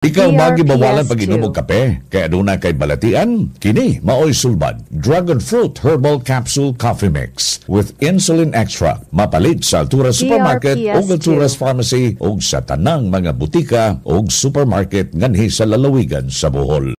Ikaw magi bawalan pag inom kape, kay aduna kay balatian, kini maoy sulbad. Dragon Fruit Herbal Capsule Coffee Mix with Insulin Extra. Mapalit sa Altura Supermarket o Alturas Pharmacy o sa tanang mga butika o supermarket nganhi sa lalawigan sa Bohol.